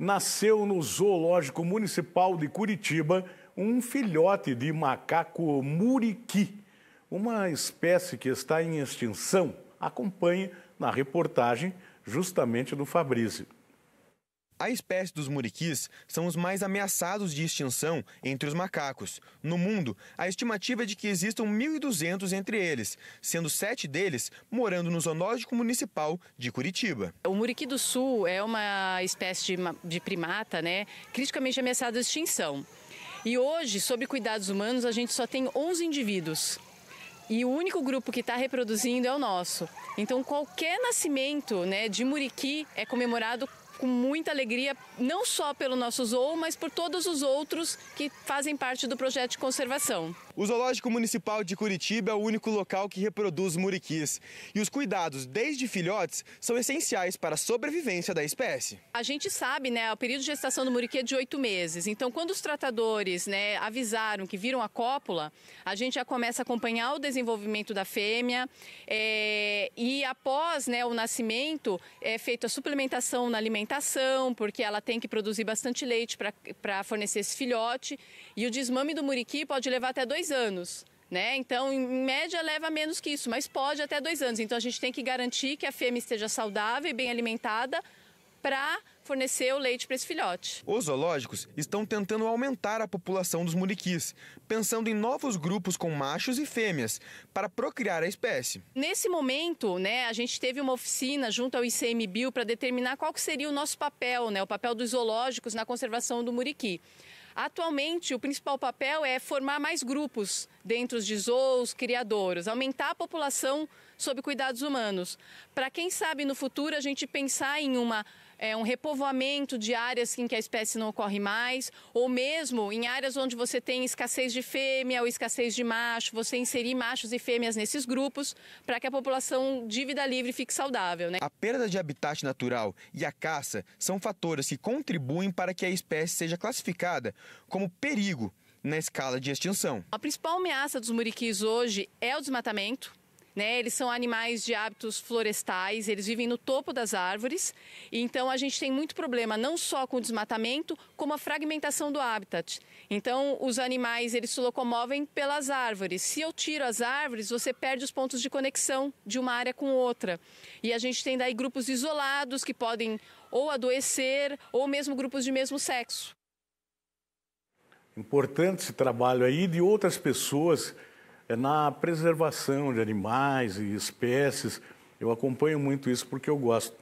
nasceu no Zoológico Municipal de Curitiba um filhote de macaco muriqui, uma espécie que está em extinção. Acompanhe na reportagem justamente do Fabrício. A espécie dos muriquis são os mais ameaçados de extinção entre os macacos. No mundo, a estimativa é de que existam 1.200 entre eles, sendo sete deles morando no Zoológico Municipal de Curitiba. O muriqui do sul é uma espécie de, primata, né, criticamente ameaçada de extinção. E hoje, sob cuidados humanos, a gente só tem 11 indivíduos. E o único grupo que está reproduzindo é o nosso. Então, qualquer nascimento né, de muriqui é comemorado com muita alegria, não só pelo nosso zoo, mas por todos os outros que fazem parte do projeto de conservação. O Zoológico Municipal de Curitiba é o único local que reproduz muriquis. E os cuidados desde filhotes são essenciais para a sobrevivência da espécie. A gente sabe, né, o período de gestação do muriqui é de oito meses. Então, quando os tratadores né, avisaram que viram a cópula, a gente já começa a acompanhar o desenvolvimento da fêmea. É, e após né, o nascimento, é feita a suplementação na alimentação porque ela tem que produzir bastante leite para fornecer esse filhote. E o desmame do muriqui pode levar até dois anos. Né? Então, em média, leva menos que isso, mas pode até dois anos. Então, a gente tem que garantir que a fêmea esteja saudável e bem alimentada para fornecer o leite para esse filhote. Os zoológicos estão tentando aumentar a população dos muriquis, pensando em novos grupos com machos e fêmeas para procriar a espécie. Nesse momento, né, a gente teve uma oficina junto ao ICMBio para determinar qual seria o nosso papel, né, o papel dos zoológicos na conservação do muriqui. Atualmente, o principal papel é formar mais grupos dentro de zoos, criadouros, aumentar a população sob cuidados humanos. Para quem sabe no futuro a gente pensar em uma é, um repovoamento de áreas em que a espécie não ocorre mais, ou mesmo em áreas onde você tem escassez de fêmea ou escassez de macho, você inserir machos e fêmeas nesses grupos para que a população de vida livre fique saudável. Né? A perda de habitat natural e a caça são fatores que contribuem para que a espécie seja classificada como perigo na escala de extinção. A principal ameaça dos muriquis hoje é o desmatamento né? Eles são animais de hábitos florestais, eles vivem no topo das árvores. Então a gente tem muito problema não só com o desmatamento, como a fragmentação do habitat. Então os animais eles se locomovem pelas árvores. Se eu tiro as árvores, você perde os pontos de conexão de uma área com outra. E a gente tem daí grupos isolados que podem ou adoecer ou mesmo grupos de mesmo sexo. Importante esse trabalho aí de outras pessoas é na preservação de animais e espécies. Eu acompanho muito isso porque eu gosto.